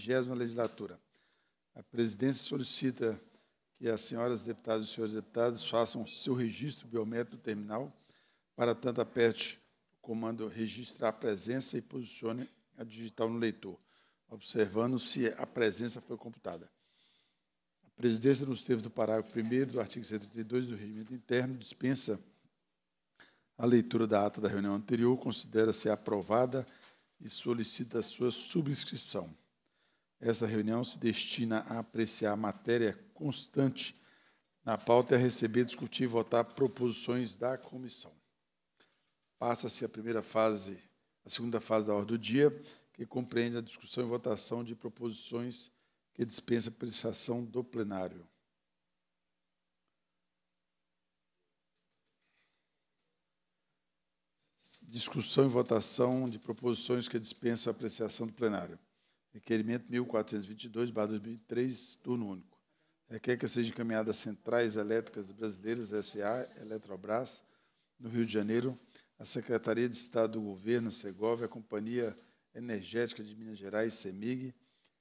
vigésima legislatura. A presidência solicita que as senhoras deputadas e senhores deputados façam seu registro biométrico do terminal. Para tanto, aperte o comando registrar a presença e posicione a digital no leitor, observando se a presença foi computada. A presidência, nos termos do parágrafo 1 do artigo 132 do Regimento Interno, dispensa a leitura da ata da reunião anterior, considera-se aprovada e solicita a sua subscrição. Essa reunião se destina a apreciar matéria constante na pauta e a receber, discutir e votar proposições da comissão. Passa-se a primeira fase, a segunda fase da ordem do dia, que compreende a discussão e votação de proposições que dispensa apreciação do plenário. Discussão e votação de proposições que dispensa apreciação do plenário. Requerimento 1422, barra 2003, turno único. Requer que seja encaminhada Centrais Elétricas Brasileiras, SA, Eletrobras, no Rio de Janeiro, à Secretaria de Estado do Governo, Segov, à Companhia Energética de Minas Gerais, CEMIG,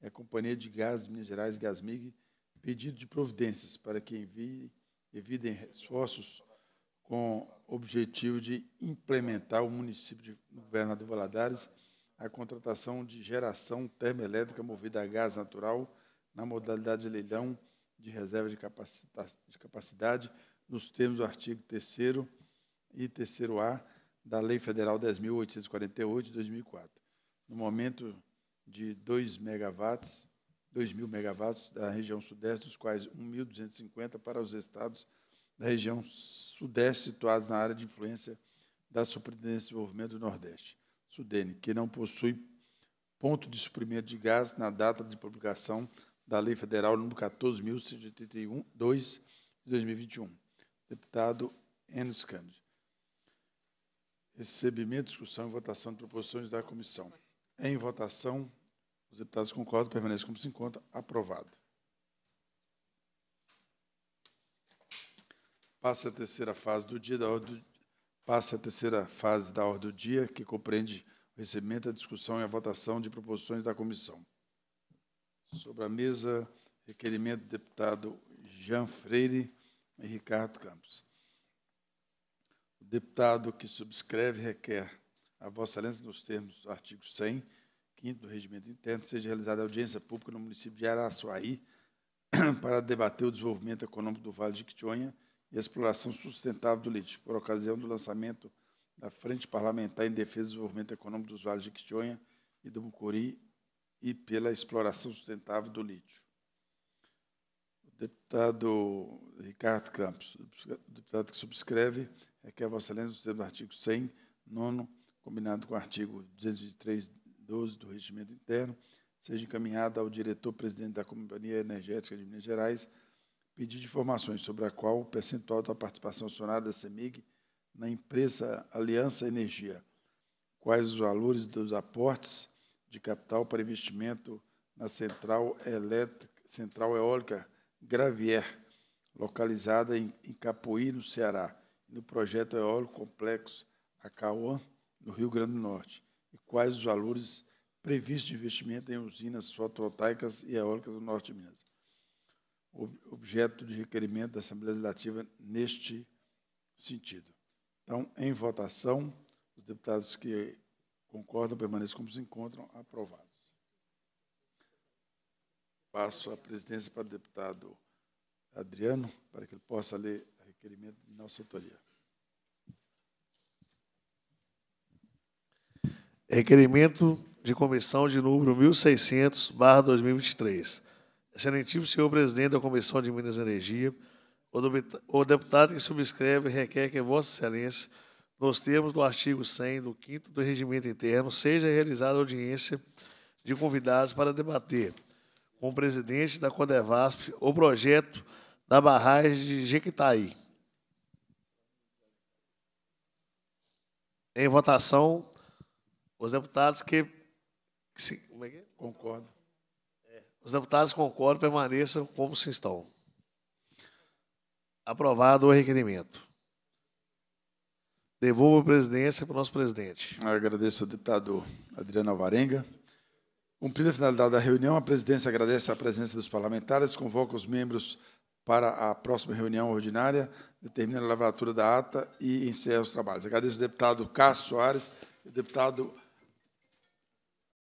e à Companhia de Gás de Minas Gerais, GASMIG, pedido de providências para que envie, evidem esforços com objetivo de implementar o município de Governador Valadares a contratação de geração termoelétrica movida a gás natural na modalidade de leilão de reserva de, de capacidade, nos termos do artigo 3 e 3A da Lei Federal 10.848 de 2004. No momento de 2 megawatts, 2.000 megawatts da região sudeste, dos quais 1.250 para os estados da região sudeste situados na área de influência da Superintendência de Desenvolvimento do Nordeste. Sudene, que não possui ponto de suprimento de gás na data de publicação da Lei Federal nº 14.182, de 2021. Deputado Enos Cândido. Recebimento, discussão e votação de proposições da comissão. Em votação, os deputados concordam, permanece como se encontra. Aprovado. Passa a terceira fase do dia da ordem passa a terceira fase da ordem do dia, que compreende o recebimento, a discussão e a votação de proposições da comissão. Sobre a mesa, requerimento do deputado Jean Freire e Ricardo Campos. O deputado que subscreve requer a Vossa Excelência, nos termos do artigo 100, 5 do Regimento Interno, seja realizada audiência pública no município de Araçuaí para debater o desenvolvimento econômico do Vale de Quitionha e a exploração sustentável do lítio, por ocasião do lançamento da Frente Parlamentar em Defesa do Desenvolvimento Econômico dos Vales de Quitonha e do Mucuri e pela exploração sustentável do lítio. O deputado Ricardo Campos, deputado que subscreve, é que a Vossa Excelência, nos termos do artigo 100, nono, combinado com o artigo 223, 12 do Regimento Interno, seja encaminhada ao diretor-presidente da Companhia Energética de Minas Gerais, pedido de informações sobre a qual o percentual da participação acionária da CEMIG na empresa Aliança Energia, quais os valores dos aportes de capital para investimento na central, elétrica, central eólica Gravier, localizada em, em no Ceará, no projeto eólico complexo Acauã, no Rio Grande do Norte, e quais os valores previstos de investimento em usinas fotovoltaicas e eólicas do Norte de Minas objeto de requerimento da Assembleia Legislativa neste sentido. Então, em votação, os deputados que concordam permaneçam como se encontram, aprovados. Passo a presidência para o deputado Adriano, para que ele possa ler o requerimento de nossa autoria. Requerimento de comissão de número 1600, barra 2023 Excelentíssimo senhor presidente da Comissão de Minas e Energia, o deputado que subscreve requer que Vossa Excelência, nos termos do artigo 100 do 5 do Regimento Interno, seja realizada audiência de convidados para debater com o presidente da Codevasp o projeto da barragem de Jequitaí. Em votação, os deputados que, que como é que é? concordam. Os deputados concordam, permaneçam como se estão. Aprovado o requerimento. Devolvo a presidência para o nosso presidente. agradeço ao deputado Adriano Alvarenga. Cumprida a finalidade da reunião, a presidência agradece a presença dos parlamentares, convoca os membros para a próxima reunião ordinária, determina a lavratura da ata e encerra os trabalhos. Agradeço ao deputado Cássio Soares e ao deputado